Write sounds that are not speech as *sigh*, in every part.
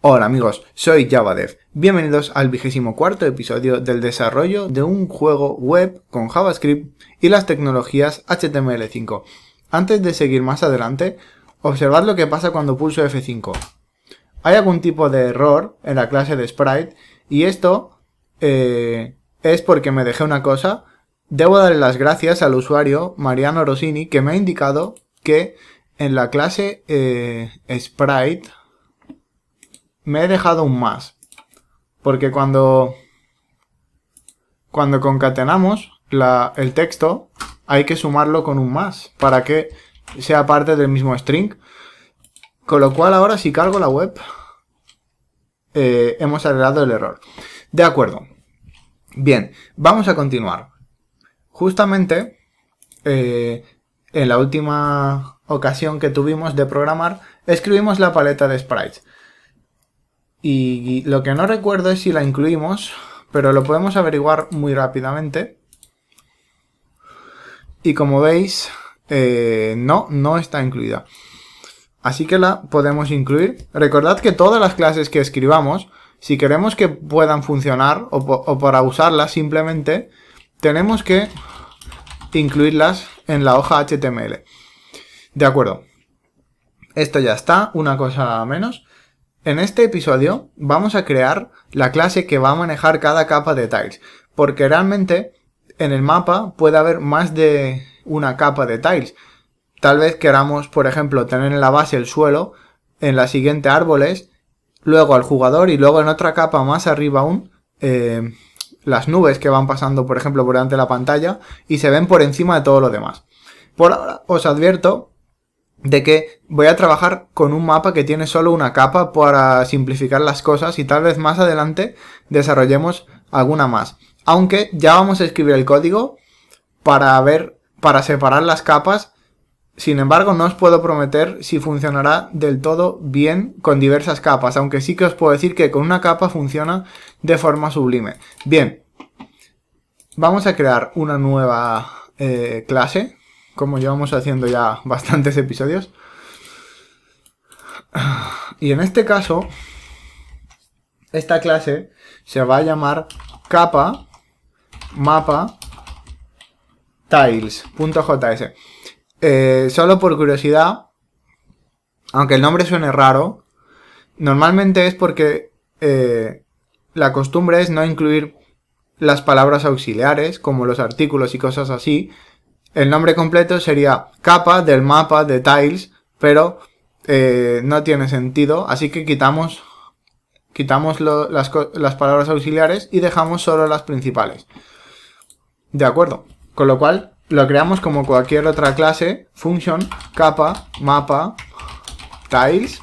Hola amigos, soy JavaDev. Bienvenidos al vigésimo cuarto episodio del desarrollo de un juego web con JavaScript y las tecnologías HTML5. Antes de seguir más adelante, observad lo que pasa cuando pulso F5. Hay algún tipo de error en la clase de sprite y esto eh, es porque me dejé una cosa. Debo darle las gracias al usuario Mariano Rossini que me ha indicado que en la clase eh, sprite me he dejado un más. Porque cuando, cuando concatenamos el texto, hay que sumarlo con un más para que sea parte del mismo string. Con lo cual ahora si cargo la web, eh, hemos agregado el error. De acuerdo. Bien, vamos a continuar. Justamente, eh, en la última ocasión que tuvimos de programar, escribimos la paleta de sprites. Y lo que no recuerdo es si la incluimos, pero lo podemos averiguar muy rápidamente. Y como veis, eh, no, no está incluida. Así que la podemos incluir. Recordad que todas las clases que escribamos, si queremos que puedan funcionar o, o para usarlas simplemente, tenemos que incluirlas en la hoja HTML. De acuerdo. Esto ya está, una cosa menos. En este episodio vamos a crear la clase que va a manejar cada capa de tiles, porque realmente en el mapa puede haber más de una capa de tiles. Tal vez queramos, por ejemplo, tener en la base el suelo, en la siguiente árboles, luego al jugador y luego en otra capa más arriba aún eh, las nubes que van pasando, por ejemplo, por delante de la pantalla y se ven por encima de todo lo demás. Por ahora os advierto de que voy a trabajar con un mapa que tiene solo una capa para simplificar las cosas y tal vez más adelante desarrollemos alguna más. Aunque ya vamos a escribir el código para ver, para separar las capas. Sin embargo, no os puedo prometer si funcionará del todo bien con diversas capas, aunque sí que os puedo decir que con una capa funciona de forma sublime. Bien, vamos a crear una nueva eh, clase como llevamos haciendo ya bastantes episodios. Y en este caso, esta clase se va a llamar capa mapa tiles.js. Eh, solo por curiosidad, aunque el nombre suene raro, normalmente es porque eh, la costumbre es no incluir las palabras auxiliares, como los artículos y cosas así, el nombre completo sería capa del mapa de tiles, pero eh, no tiene sentido, así que quitamos, quitamos las, las palabras auxiliares y dejamos solo las principales. De acuerdo, con lo cual lo creamos como cualquier otra clase, function, capa, mapa, tiles,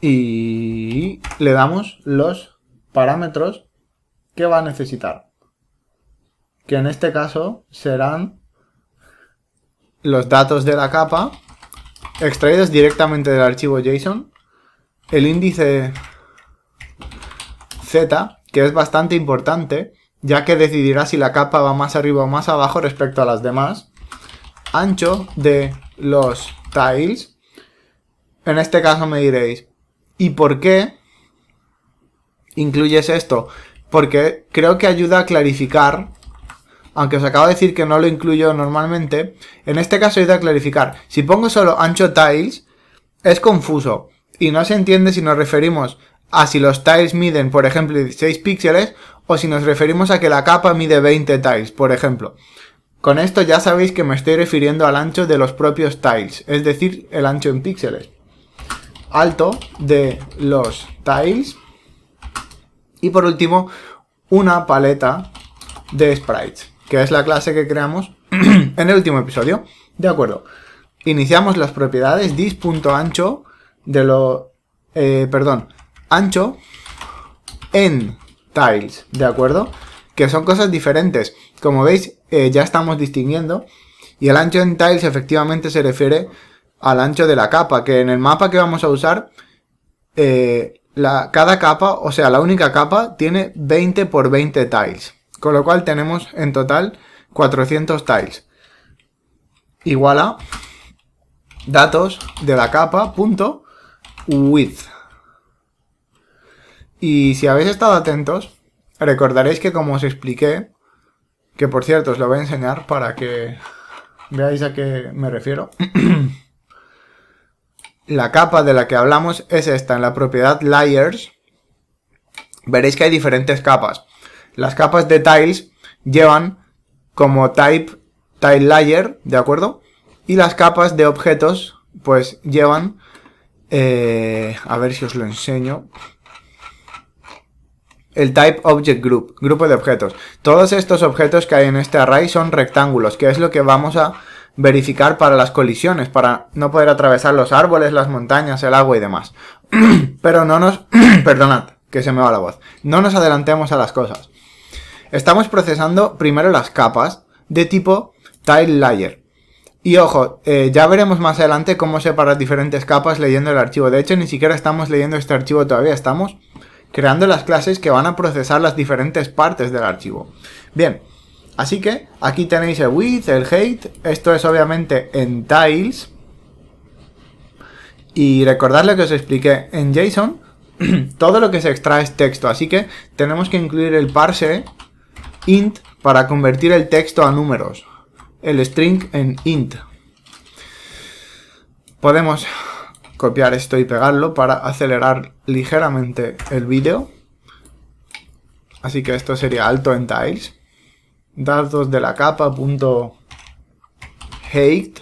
y le damos los parámetros que va a necesitar que en este caso serán los datos de la capa extraídos directamente del archivo JSON, el índice Z, que es bastante importante, ya que decidirá si la capa va más arriba o más abajo respecto a las demás, ancho de los tiles, en este caso me diréis, ¿y por qué incluyes esto? Porque creo que ayuda a clarificar aunque os acabo de decir que no lo incluyo normalmente, en este caso he ido a clarificar. Si pongo solo ancho tiles, es confuso y no se entiende si nos referimos a si los tiles miden, por ejemplo, 16 píxeles o si nos referimos a que la capa mide 20 tiles, por ejemplo. Con esto ya sabéis que me estoy refiriendo al ancho de los propios tiles, es decir, el ancho en píxeles. Alto de los tiles. Y por último, una paleta de sprites que es la clase que creamos *clears throat* en el último episodio. De acuerdo. Iniciamos las propiedades dis.ancho de lo... Eh, perdón, ancho en tiles, ¿de acuerdo? Que son cosas diferentes. Como veis, eh, ya estamos distinguiendo. Y el ancho en tiles efectivamente se refiere al ancho de la capa, que en el mapa que vamos a usar, eh, la, cada capa, o sea, la única capa, tiene 20 por 20 tiles. Con lo cual tenemos en total 400 tiles. Igual a datos de la capa punto width. Y si habéis estado atentos, recordaréis que como os expliqué, que por cierto os lo voy a enseñar para que veáis a qué me refiero. *clears throat* la capa de la que hablamos es esta, en la propiedad layers. Veréis que hay diferentes capas las capas de tiles llevan como type tile layer, ¿de acuerdo? Y las capas de objetos, pues llevan, eh, a ver si os lo enseño, el type object group, grupo de objetos. Todos estos objetos que hay en este array son rectángulos, que es lo que vamos a verificar para las colisiones, para no poder atravesar los árboles, las montañas, el agua y demás. *clears throat* Pero no nos... *clears throat* perdonad, que se me va la voz. No nos adelantemos a las cosas estamos procesando primero las capas de tipo tile layer. Y ojo, eh, ya veremos más adelante cómo separar diferentes capas leyendo el archivo. De hecho, ni siquiera estamos leyendo este archivo todavía, estamos creando las clases que van a procesar las diferentes partes del archivo. Bien, así que aquí tenéis el width, el height, esto es obviamente en tiles. Y recordad lo que os expliqué en JSON, *clears throat* todo lo que se extrae es texto, así que tenemos que incluir el parse int para convertir el texto a números, el string en int. Podemos copiar esto y pegarlo para acelerar ligeramente el vídeo. Así que esto sería alto en tiles. Datos de la capa punto hate.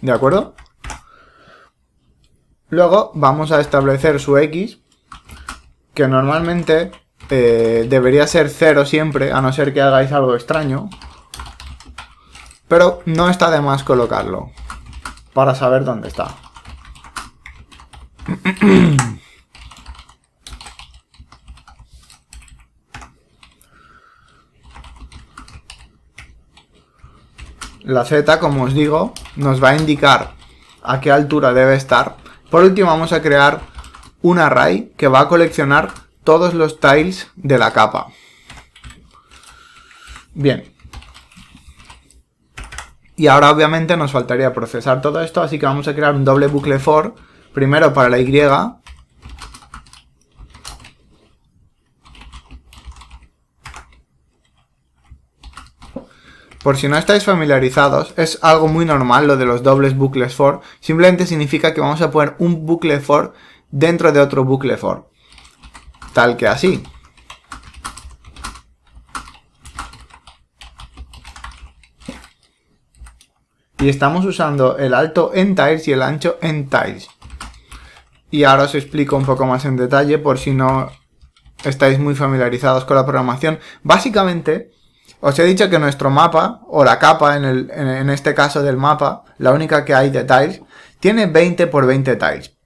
¿De acuerdo? Luego vamos a establecer su x, que normalmente eh, debería ser cero siempre, a no ser que hagáis algo extraño. Pero no está de más colocarlo, para saber dónde está. *clears throat* La Z, como os digo, nos va a indicar a qué altura debe estar. Por último, vamos a crear un array que va a coleccionar todos los tiles de la capa. Bien. Y ahora obviamente nos faltaría procesar todo esto, así que vamos a crear un doble bucle for, primero para la Y, Por si no estáis familiarizados, es algo muy normal lo de los dobles bucles for, simplemente significa que vamos a poner un bucle for dentro de otro bucle for tal que así. Y estamos usando el alto en tiles y el ancho en tiles. Y ahora os explico un poco más en detalle por si no estáis muy familiarizados con la programación. Básicamente, os he dicho que nuestro mapa, o la capa en, el, en este caso del mapa, la única que hay de tiles, tiene 20 por 20 tiles.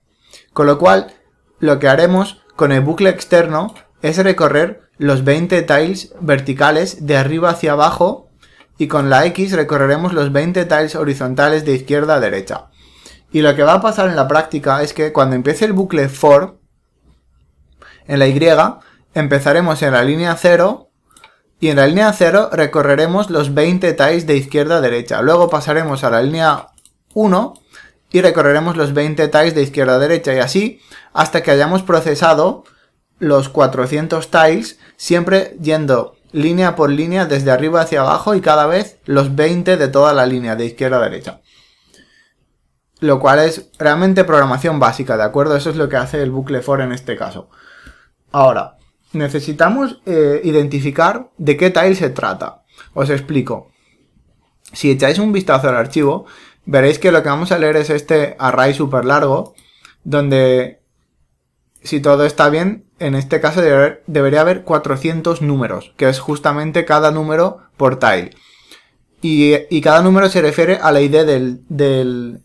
Con lo cual, lo que haremos con el bucle externo es recorrer los 20 tiles verticales de arriba hacia abajo y con la X recorreremos los 20 tiles horizontales de izquierda a derecha. Y lo que va a pasar en la práctica es que cuando empiece el bucle for, en la Y, empezaremos en la línea 0 y en la línea 0 recorreremos los 20 tiles de izquierda a derecha. Luego pasaremos a la línea 1 y recorreremos los 20 tiles de izquierda a derecha y así hasta que hayamos procesado los 400 tiles siempre yendo línea por línea desde arriba hacia abajo y cada vez los 20 de toda la línea de izquierda a derecha. Lo cual es realmente programación básica, ¿de acuerdo? Eso es lo que hace el bucle for en este caso. Ahora, necesitamos eh, identificar de qué tile se trata. Os explico. Si echáis un vistazo al archivo, veréis que lo que vamos a leer es este array súper largo, donde si todo está bien, en este caso debería haber, 400 números, que es justamente cada número por tile. Y, cada número se refiere a la idea del, del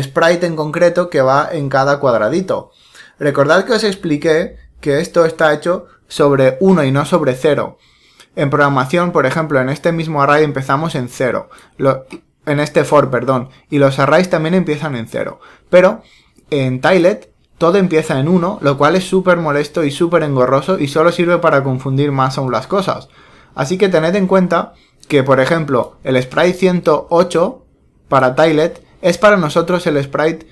sprite en concreto que va en cada cuadradito. Recordad que os expliqué que esto está hecho sobre 1 y no sobre 0. En programación, por ejemplo, en este mismo array empezamos en 0 en este for, perdón, y los arrays también empiezan en 0. Pero en tilet todo empieza en 1, lo cual es súper molesto y súper engorroso y solo sirve para confundir más aún las cosas. Así que tened en cuenta que, por ejemplo, el sprite 108 para tilet es para nosotros el sprite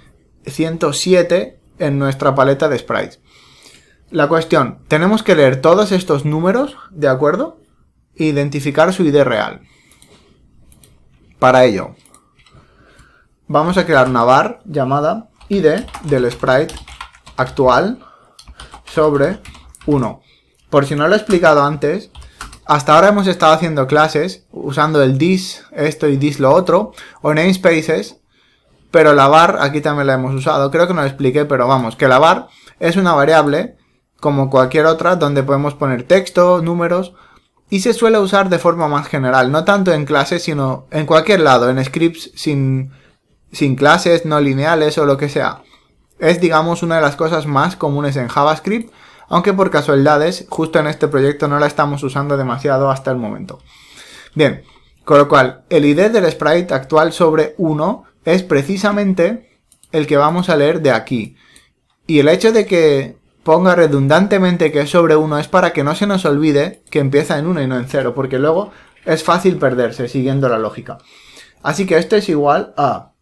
107 en nuestra paleta de sprites. La cuestión, tenemos que leer todos estos números, ¿de acuerdo? E identificar su ID real. Para ello, vamos a crear una var llamada id del sprite actual sobre 1. Por si no lo he explicado antes, hasta ahora hemos estado haciendo clases usando el dis esto y dis lo otro, o namespaces, pero la var aquí también la hemos usado. Creo que no lo expliqué, pero vamos, que la var es una variable como cualquier otra donde podemos poner texto, números y se suele usar de forma más general, no tanto en clases, sino en cualquier lado, en scripts sin, sin clases, no lineales o lo que sea. Es, digamos, una de las cosas más comunes en JavaScript, aunque por casualidades, justo en este proyecto no la estamos usando demasiado hasta el momento. Bien, con lo cual, el ID del sprite actual sobre 1 es precisamente el que vamos a leer de aquí. Y el hecho de que ponga redundantemente que es sobre 1 es para que no se nos olvide que empieza en 1 y no en 0, porque luego es fácil perderse siguiendo la lógica. Así que esto es igual a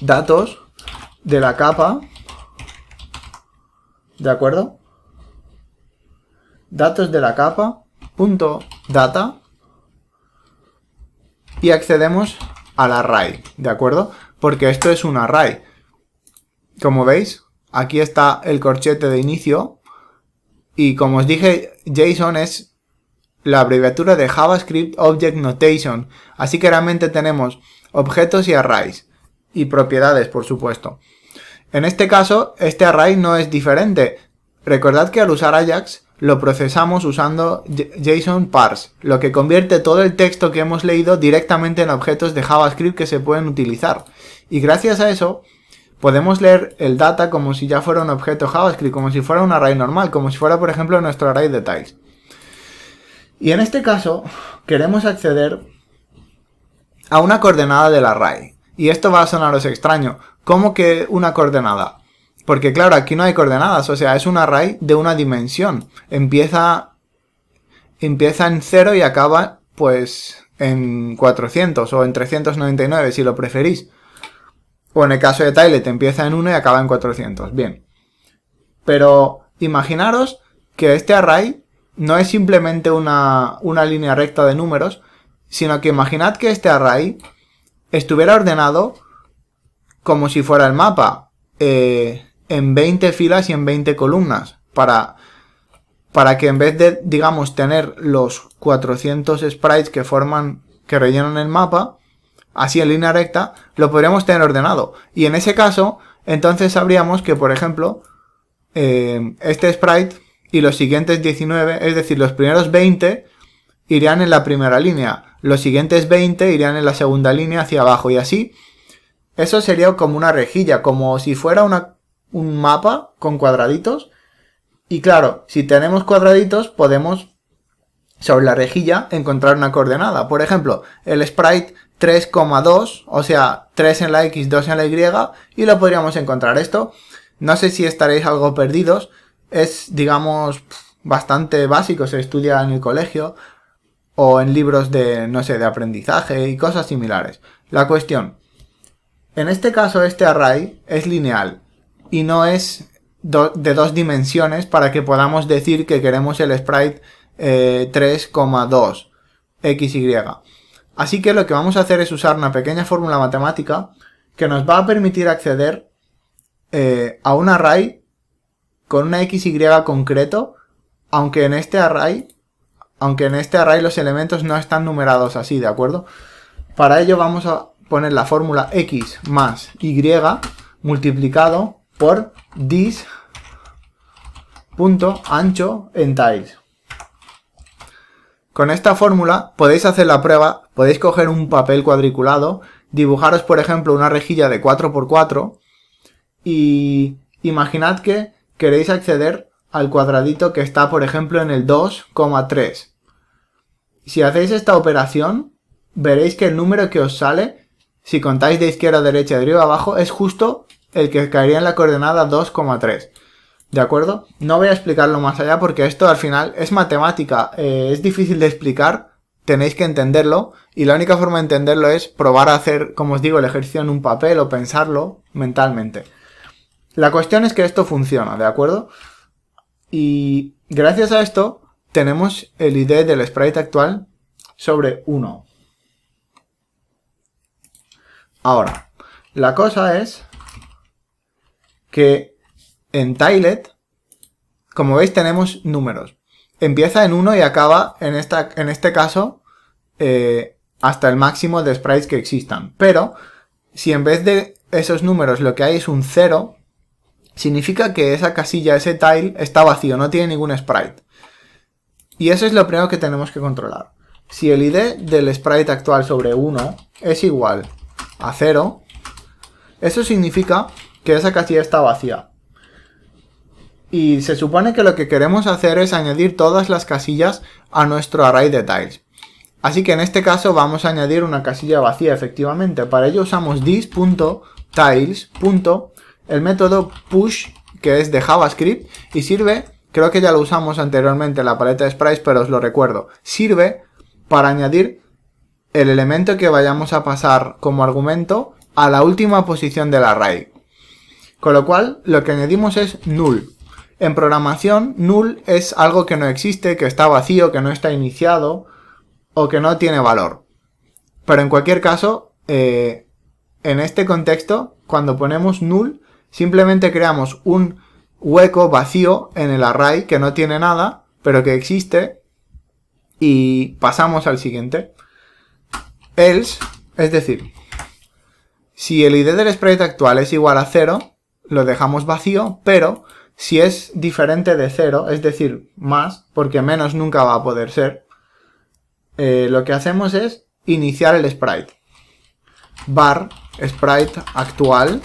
datos de la capa, ¿de acuerdo? Datos de la capa, data, y accedemos al array, ¿de acuerdo? Porque esto es un array. Como veis, Aquí está el corchete de inicio. Y como os dije, JSON es la abreviatura de JavaScript Object Notation. Así que realmente tenemos objetos y arrays. Y propiedades, por supuesto. En este caso, este array no es diferente. Recordad que al usar Ajax lo procesamos usando JSON parse, lo que convierte todo el texto que hemos leído directamente en objetos de JavaScript que se pueden utilizar. Y gracias a eso, podemos leer el data como si ya fuera un objeto JavaScript, como si fuera un array normal, como si fuera, por ejemplo, nuestro array de tiles. Y en este caso, queremos acceder a una coordenada del array. Y esto va a sonaros extraño. ¿Cómo que una coordenada? Porque claro, aquí no hay coordenadas, o sea, es un array de una dimensión. Empieza, empieza en 0 y acaba, pues, en 400 o en 399, si lo preferís. O en el caso de te empieza en 1 y acaba en 400. Bien. Pero imaginaros que este array no es simplemente una, línea recta de números, sino que imaginad que este array estuviera ordenado como si fuera el mapa, eh, en 20 filas y en 20 columnas, para, para que en vez de, digamos, tener los 400 sprites que forman, que rellenan el mapa, así en línea recta, lo podríamos tener ordenado. Y en ese caso, entonces sabríamos que, por ejemplo, eh, este sprite y los siguientes 19, es decir, los primeros 20 irían en la primera línea, los siguientes 20 irían en la segunda línea hacia abajo y así. Eso sería como una rejilla, como si fuera un mapa con cuadraditos. Y claro, si tenemos cuadraditos podemos sobre la rejilla encontrar una coordenada. Por ejemplo, el sprite 3,2, o sea, 3 en la X, 2 en la Y, y lo podríamos encontrar esto. No sé si estaréis algo perdidos, es, digamos, bastante básico, se estudia en el colegio o en libros de, no sé, de aprendizaje y cosas similares. La cuestión, en este caso este array es lineal y no es de dos dimensiones para que podamos decir que queremos el sprite 3,2 eh, XY. Así que lo que vamos a hacer es usar una pequeña fórmula matemática que nos va a permitir acceder eh, a un array con una XY concreto, aunque en este array, aunque en este array los elementos no están numerados así, ¿de acuerdo? Para ello vamos a poner la fórmula X más Y multiplicado por dis punto ancho en tiles. Con esta fórmula podéis hacer la prueba, podéis coger un papel cuadriculado, dibujaros por ejemplo una rejilla de 4x4 y imaginad que queréis acceder al cuadradito que está por ejemplo en el 2,3. Si hacéis esta operación, veréis que el número que os sale, si contáis de izquierda a derecha, de arriba a abajo, es justo el que caería en la coordenada 2,3. ¿De acuerdo? No voy a explicarlo más allá porque esto al final es matemática, eh, es difícil de explicar, tenéis que entenderlo y la única forma de entenderlo es probar a hacer, como os digo, el ejercicio en un papel o pensarlo mentalmente. La cuestión es que esto funciona, ¿de acuerdo? Y gracias a esto tenemos el ID del sprite actual sobre 1. Ahora, la cosa es que en Tilet, como veis, tenemos números. Empieza en 1 y acaba, en, esta, en este caso, eh, hasta el máximo de sprites que existan. Pero, si en vez de esos números lo que hay es un 0, significa que esa casilla, ese tile, está vacío, no tiene ningún sprite. Y eso es lo primero que tenemos que controlar. Si el id del sprite actual sobre 1 es igual a 0, eso significa que esa casilla está vacía y se supone que lo que queremos hacer es añadir todas las casillas a nuestro array de tiles. Así que en este caso vamos a añadir una casilla vacía efectivamente. Para ello usamos this.tiles. El método push que es de JavaScript y sirve, creo que ya lo usamos anteriormente en la paleta de sprites pero os lo recuerdo, sirve para añadir el elemento que vayamos a pasar como argumento a la última posición del array. Con lo cual lo que añadimos es null en programación, null es algo que no existe, que está vacío, que no está iniciado o que no tiene valor. Pero en cualquier caso, eh, en este contexto, cuando ponemos null, simplemente creamos un hueco vacío en el array que no tiene nada, pero que existe, y pasamos al siguiente. Else, es decir, si el id del sprite actual es igual a 0, lo dejamos vacío, pero si es diferente de cero, es decir, más, porque menos nunca va a poder ser, eh, lo que hacemos es iniciar el sprite. Bar sprite actual.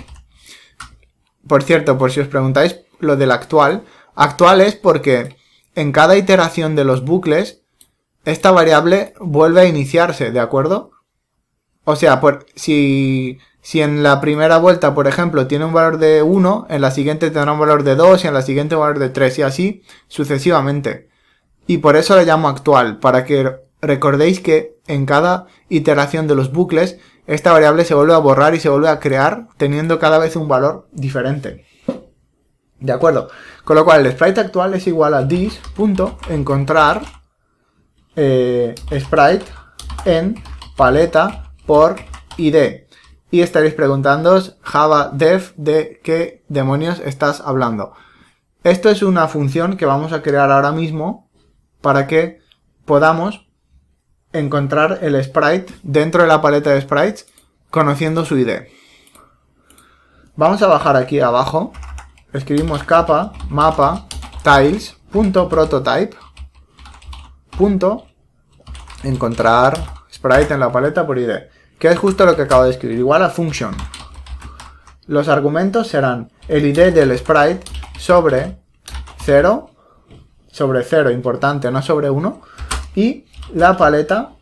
Por cierto, por si os preguntáis lo del actual, actual es porque en cada iteración de los bucles, esta variable vuelve a iniciarse, ¿de acuerdo? O sea, por, si si en la primera vuelta, por ejemplo, tiene un valor de 1, en la siguiente tendrá un valor de 2 y en la siguiente un valor de 3 y así sucesivamente. Y por eso le llamo actual, para que recordéis que en cada iteración de los bucles, esta variable se vuelve a borrar y se vuelve a crear teniendo cada vez un valor diferente. ¿De acuerdo? Con lo cual el sprite actual es igual a this.encontrar eh, sprite en paleta por id y estaréis preguntándoos Java Dev de qué demonios estás hablando. Esto es una función que vamos a crear ahora mismo para que podamos encontrar el sprite dentro de la paleta de sprites conociendo su ID. Vamos a bajar aquí abajo, escribimos capa mapa tiles, punto, punto, encontrar sprite en la paleta por ID que es justo lo que acabo de escribir, igual a function. Los argumentos serán el id del sprite sobre 0, sobre 0, importante, no sobre 1, y la paleta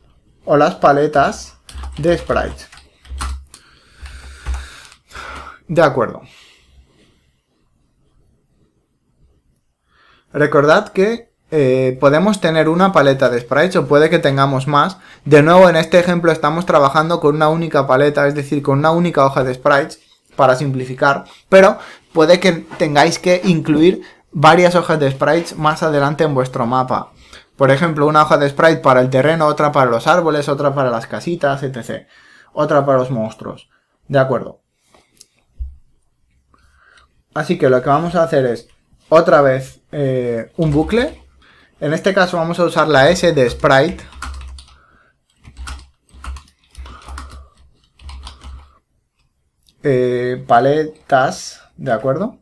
o las paletas de sprites. De acuerdo. Recordad que eh, podemos tener una paleta de sprites o puede que tengamos más. De nuevo, en este ejemplo estamos trabajando con una única paleta, es decir, con una única hoja de sprites para simplificar, pero puede que tengáis que incluir varias hojas de sprites más adelante en vuestro mapa. Por ejemplo, una hoja de sprite para el terreno, otra para los árboles, otra para las casitas, etc. Otra para los monstruos. De acuerdo. Así que lo que vamos a hacer es otra vez eh, un bucle en este caso vamos a usar la S de Sprite. Eh, paletas, ¿de acuerdo?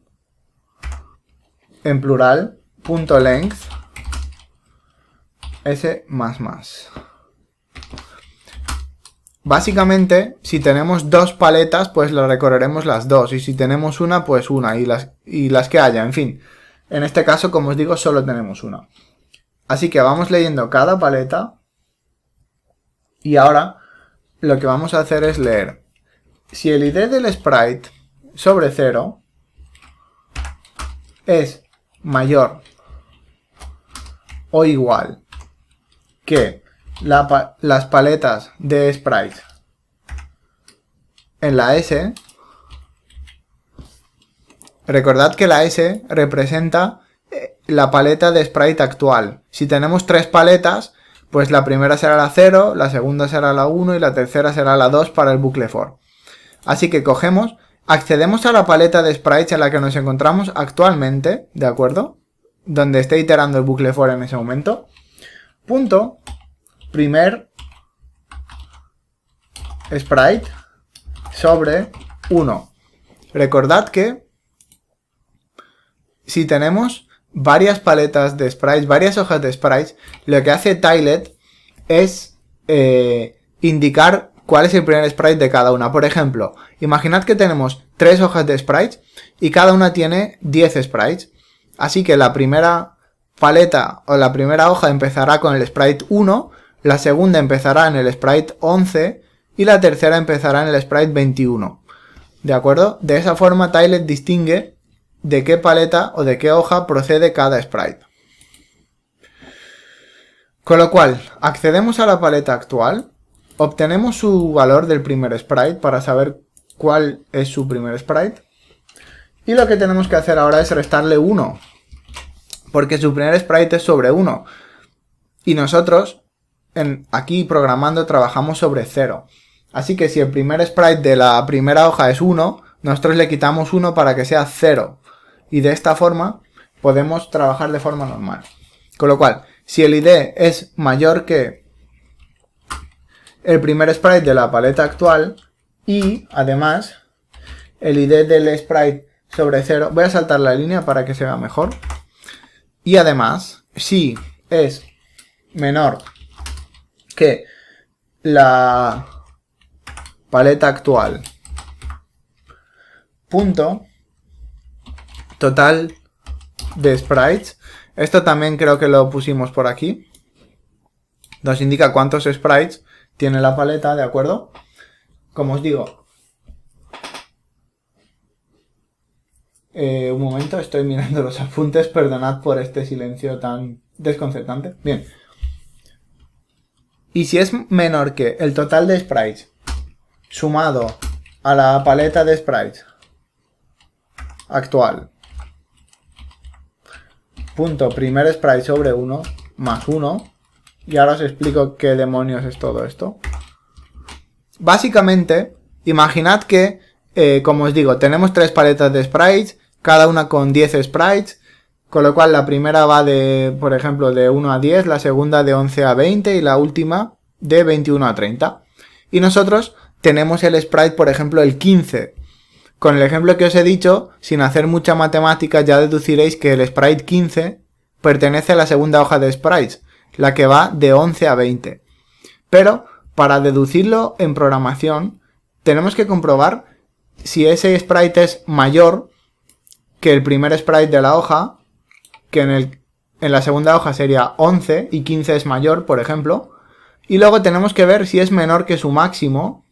En plural, punto length, S++. Básicamente, si tenemos dos paletas, pues las recorreremos las dos, y si tenemos una, pues una, y las, y las que haya, en fin. En este caso, como os digo, solo tenemos una. Así que vamos leyendo cada paleta. Y ahora lo que vamos a hacer es leer si el ID del sprite sobre 0 es mayor o igual que las paletas de sprite en la S, recordad que la S representa la paleta de sprite actual. Si tenemos tres paletas, pues la primera será la 0, la segunda será la 1 y la tercera será la 2 para el bucle for. Así que cogemos, accedemos a la paleta de sprites en la que nos encontramos actualmente, ¿de acuerdo? Donde esté iterando el bucle for en ese momento. Punto, primer sprite sobre 1. Recordad que si tenemos varias paletas de sprites, varias hojas de sprites, lo que hace Tilet es eh, indicar cuál es el primer sprite de cada una. Por ejemplo, imaginad que tenemos tres hojas de sprites y cada una tiene 10 sprites. Así que la primera paleta o la primera hoja empezará con el sprite 1, la segunda empezará en el sprite 11 y la tercera empezará en el sprite 21. ¿De acuerdo? De esa forma Tilet distingue de qué paleta o de qué hoja procede cada sprite. Con lo cual, accedemos a la paleta actual, obtenemos su valor del primer sprite para saber cuál es su primer sprite, y lo que tenemos que hacer ahora es restarle 1, porque su primer sprite es sobre 1, y nosotros en, aquí programando trabajamos sobre 0. Así que si el primer sprite de la primera hoja es 1, nosotros le quitamos 1 para que sea 0 y de esta forma podemos trabajar de forma normal. Con lo cual, si el ID es mayor que el primer sprite de la paleta actual y además el ID del sprite sobre 0, voy a saltar la línea para que se vea mejor. Y además, si es menor que la paleta actual punto total de sprites. Esto también creo que lo pusimos por aquí. Nos indica cuántos sprites tiene la paleta, ¿de acuerdo? Como os digo. Eh, un momento, estoy mirando los *laughs* apuntes, perdonad por este silencio tan desconcertante. Bien. Y si es menor que el total de sprites sumado a la paleta de sprites actual punto primer sprite sobre 1 más 1. Y ahora os explico qué demonios es todo esto. Básicamente, imaginad que, eh, como os digo, tenemos tres paletas de sprites, cada una con 10 sprites, con lo cual la primera va de, por ejemplo, de 1 a 10, la segunda de 11 a 20 y la última de 21 a 30. Y nosotros tenemos el sprite, por ejemplo, el 15, con el ejemplo que os he dicho, sin hacer mucha matemática ya deduciréis que el sprite 15 pertenece a la segunda hoja de sprites, la que va de 11 a 20. Pero, para deducirlo en programación, tenemos que comprobar si ese sprite es mayor que el primer sprite de la hoja, que en, la segunda hoja sería 11 y 15 es mayor, por ejemplo. Y luego tenemos que ver si es menor que su máximo,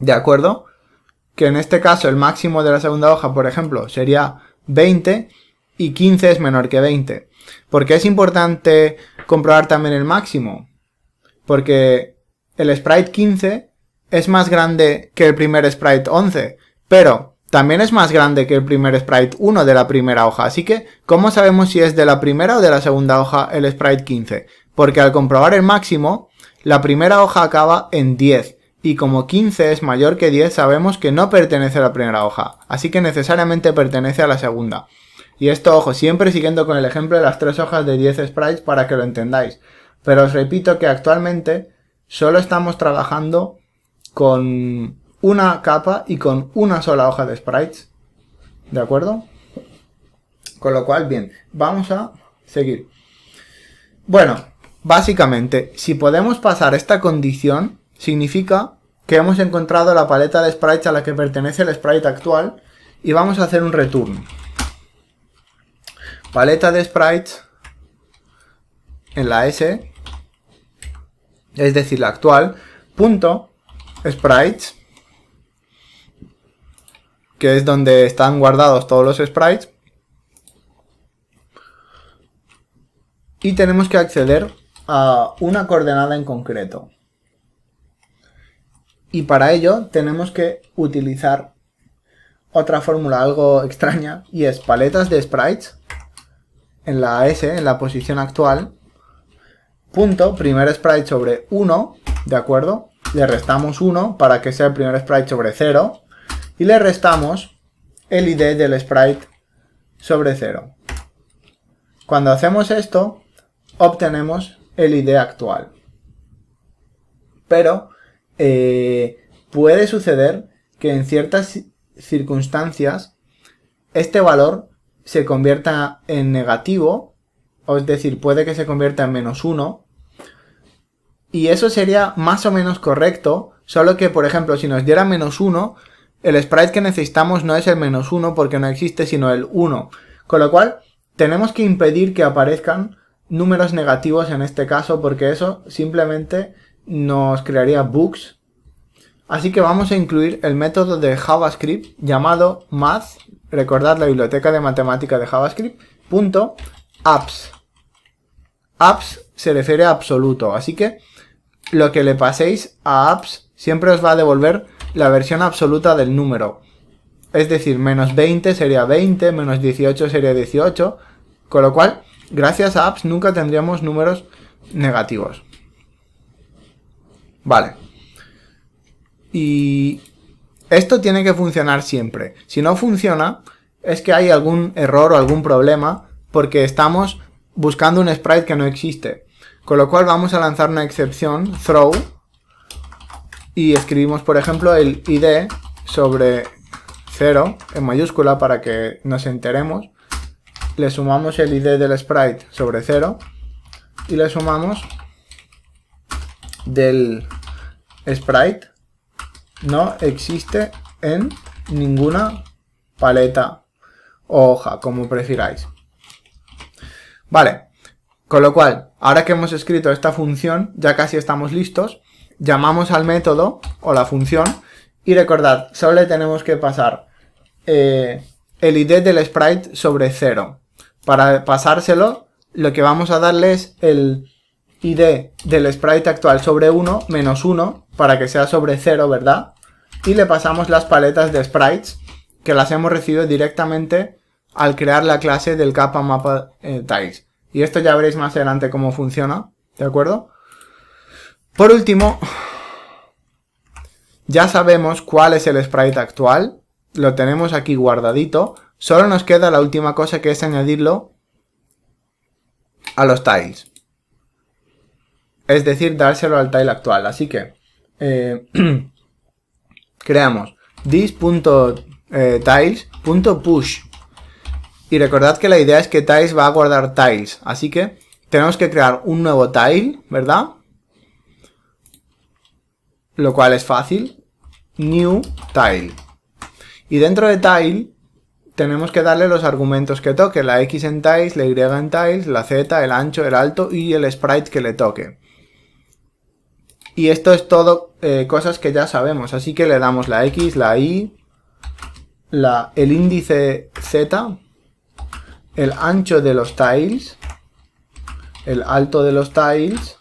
¿de acuerdo? que en este caso el máximo de la segunda hoja, por ejemplo, sería 20 y 15 es menor que 20. ¿Por qué es importante comprobar también el máximo? Porque el sprite 15 es más grande que el primer sprite 11, pero también es más grande que el primer sprite 1 de la primera hoja. Así que, ¿cómo sabemos si es de la primera o de la segunda hoja el sprite 15? Porque al comprobar el máximo, la primera hoja acaba en 10 y como 15 es mayor que 10 sabemos que no pertenece a la primera hoja, así que necesariamente pertenece a la segunda. Y esto, ojo, siempre siguiendo con el ejemplo de las tres hojas de 10 sprites para que lo entendáis. Pero os repito que actualmente solo estamos trabajando con una capa y con una sola hoja de sprites. ¿De acuerdo? Con lo cual, bien, vamos a seguir. Bueno, básicamente, si podemos pasar esta condición significa que hemos encontrado la paleta de sprites a la que pertenece el sprite actual y vamos a hacer un return. Paleta de sprites en la S, es decir, la actual, punto sprites, que es donde están guardados todos los sprites, y tenemos que acceder a una coordenada en concreto. Y para ello tenemos que utilizar otra fórmula algo extraña y es paletas de sprites en la S, en la posición actual, punto, primer sprite sobre 1, ¿de acuerdo? Le restamos 1 para que sea el primer sprite sobre 0 y le restamos el ID del sprite sobre 0. Cuando hacemos esto, obtenemos el ID actual. Pero eh, puede suceder que en ciertas circunstancias este valor se convierta en negativo, o es decir, puede que se convierta en menos 1, y eso sería más o menos correcto, solo que, por ejemplo, si nos diera menos 1, el sprite que necesitamos no es el menos 1 porque no existe, sino el 1. Con lo cual, tenemos que impedir que aparezcan números negativos en este caso, porque eso simplemente nos crearía books. Así que vamos a incluir el método de JavaScript llamado math, recordad la biblioteca de matemática de JavaScript, punto apps. Apps se refiere a absoluto, así que lo que le paséis a apps siempre os va a devolver la versión absoluta del número. Es decir, menos 20 sería 20, menos 18 sería 18, con lo cual, gracias a apps nunca tendríamos números negativos. Vale. Y esto tiene que funcionar siempre. Si no funciona, es que hay algún error o algún problema porque estamos buscando un sprite que no existe. Con lo cual vamos a lanzar una excepción, throw, y escribimos, por ejemplo, el id sobre 0 en mayúscula para que nos enteremos. Le sumamos el id del sprite sobre 0 y le sumamos del sprite no existe en ninguna paleta o hoja, como prefiráis. Vale, con lo cual, ahora que hemos escrito esta función, ya casi estamos listos, llamamos al método o la función y recordad, solo le tenemos que pasar eh, el id del sprite sobre 0. Para pasárselo, lo que vamos a darle es el y de del sprite actual sobre 1 menos 1 para que sea sobre 0, ¿verdad? Y le pasamos las paletas de sprites que las hemos recibido directamente al crear la clase del capa mapa eh, tiles. Y esto ya veréis más adelante cómo funciona, ¿de acuerdo? Por último, ya sabemos cuál es el sprite actual, lo tenemos aquí guardadito, solo nos queda la última cosa que es añadirlo a los tiles es decir, dárselo al tile actual. Así que eh, *clears throat* creamos this.tiles.push eh, y recordad que la idea es que tiles va a guardar tiles, así que tenemos que crear un nuevo tile, ¿verdad? Lo cual es fácil, new tile. Y dentro de tile tenemos que darle los argumentos que toque, la X en tiles, la Y en tiles, la Z, el ancho, el alto y el sprite que le toque. Y esto es todo eh, cosas que ya sabemos, así que le damos la X, la Y, la, el índice Z, el ancho de los tiles, el alto de los tiles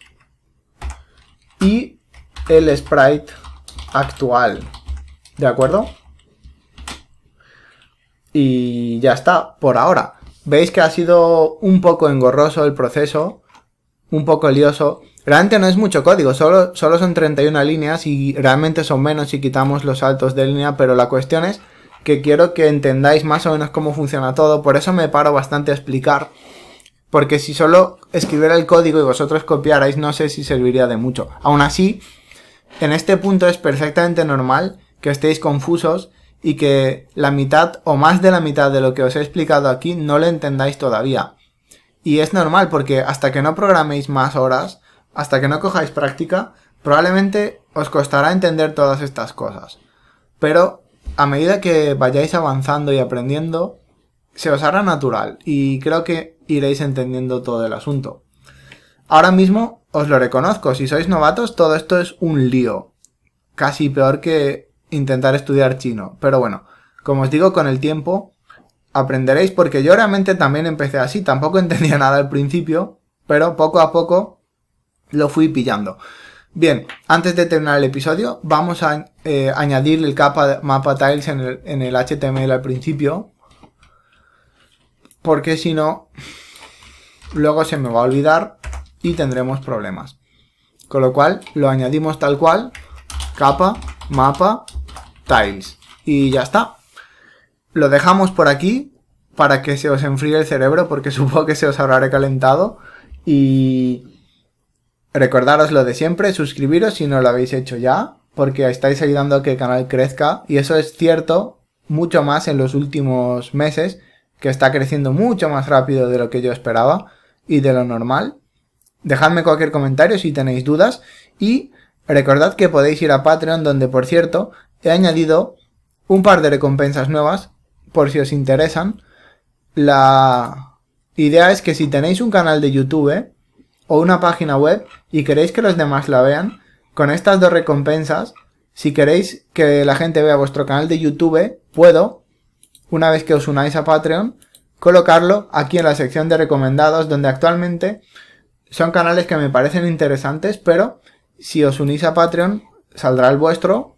y el sprite actual, ¿de acuerdo? Y ya está, por ahora. Veis que ha sido un poco engorroso el proceso, un poco lioso, Realmente no es mucho código, solo, solo son 31 líneas y realmente son menos si quitamos los saltos de línea, pero la cuestión es que quiero que entendáis más o menos cómo funciona todo, por eso me paro bastante a explicar, porque si solo escribiera el código y vosotros copiarais no sé si serviría de mucho. Aún así, en este punto es perfectamente normal que estéis confusos y que la mitad o más de la mitad de lo que os he explicado aquí no lo entendáis todavía. Y es normal porque hasta que no programéis más horas, hasta que no cojáis práctica, probablemente os costará entender todas estas cosas. Pero a medida que vayáis avanzando y aprendiendo, se os hará natural y creo que iréis entendiendo todo el asunto. Ahora mismo os lo reconozco, si sois novatos todo esto es un lío, casi peor que intentar estudiar chino, pero bueno, como os digo con el tiempo aprenderéis porque yo realmente también empecé así, tampoco entendía *laughs* nada al principio, pero poco a poco lo fui pillando. Bien, antes de terminar el episodio, vamos a eh, añadir el capa, mapa tiles en el HTML al principio. Porque si no, luego se me va a olvidar y tendremos problemas. Con lo cual, lo añadimos tal cual, capa, mapa, tiles. Y ya está. Lo dejamos por aquí para que se os enfríe el cerebro porque *laughs* supongo que se os habrá recalentado. Y Recordaros lo de siempre, suscribiros si no lo habéis hecho ya, porque estáis ayudando a que el canal crezca y eso es cierto mucho más en los últimos meses, que está creciendo mucho más rápido de lo que yo esperaba y de lo normal. Dejadme cualquier comentario si tenéis dudas y recordad que podéis ir a Patreon donde por cierto he añadido un par de recompensas nuevas por si os interesan. La idea es que si tenéis un canal de YouTube, o una página web y queréis que los demás la vean, con estas dos recompensas, si queréis que la gente vea vuestro canal de YouTube, puedo, una vez que os unáis a Patreon, colocarlo aquí en la sección de recomendados, donde actualmente son canales que me parecen interesantes, pero si os unís a Patreon, saldrá el vuestro.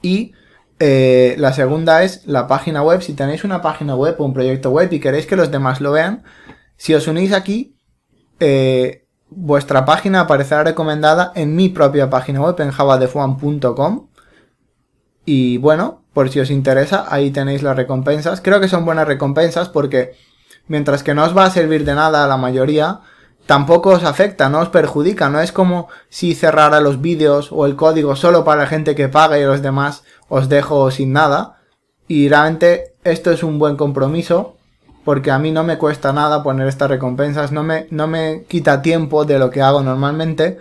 Y eh, la segunda es la página web. Si tenéis una página web o un proyecto web y queréis que los demás lo vean, si os unís aquí, eh, vuestra página aparecerá recomendada en mi propia página web, en javadefuan.com. Y bueno, por si os interesa, ahí tenéis las recompensas. Creo que son buenas recompensas porque mientras que no os va a servir de nada a la mayoría, tampoco os afecta, no os perjudica, no es como si cerrara los vídeos o el código solo para la gente que paga y los demás os dejo sin nada. Y realmente esto es un buen compromiso porque a mí no me cuesta nada poner estas recompensas, no me, no me quita tiempo de lo que hago normalmente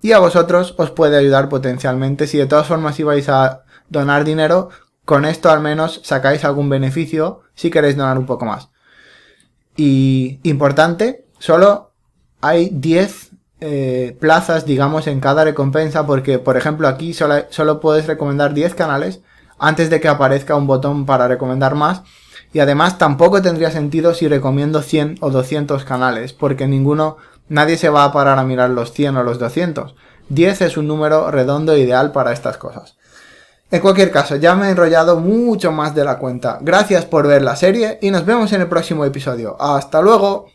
y a vosotros os puede ayudar potencialmente. Si de todas formas ibais a donar dinero, con esto al menos sacáis algún beneficio si queréis donar un poco más. Y importante, solo hay 10 eh, plazas, digamos, en cada recompensa, porque, por ejemplo, aquí solo, solo puedes recomendar 10 canales antes de que aparezca un botón para recomendar más. Y además tampoco tendría sentido si recomiendo 100 o 200 canales, porque ninguno, nadie se va a parar a mirar los 100 o los 200. 10 es un número redondo e ideal para estas cosas. En cualquier caso, ya me he enrollado mucho más de la cuenta. Gracias por ver la serie y nos vemos en el próximo episodio. ¡Hasta luego!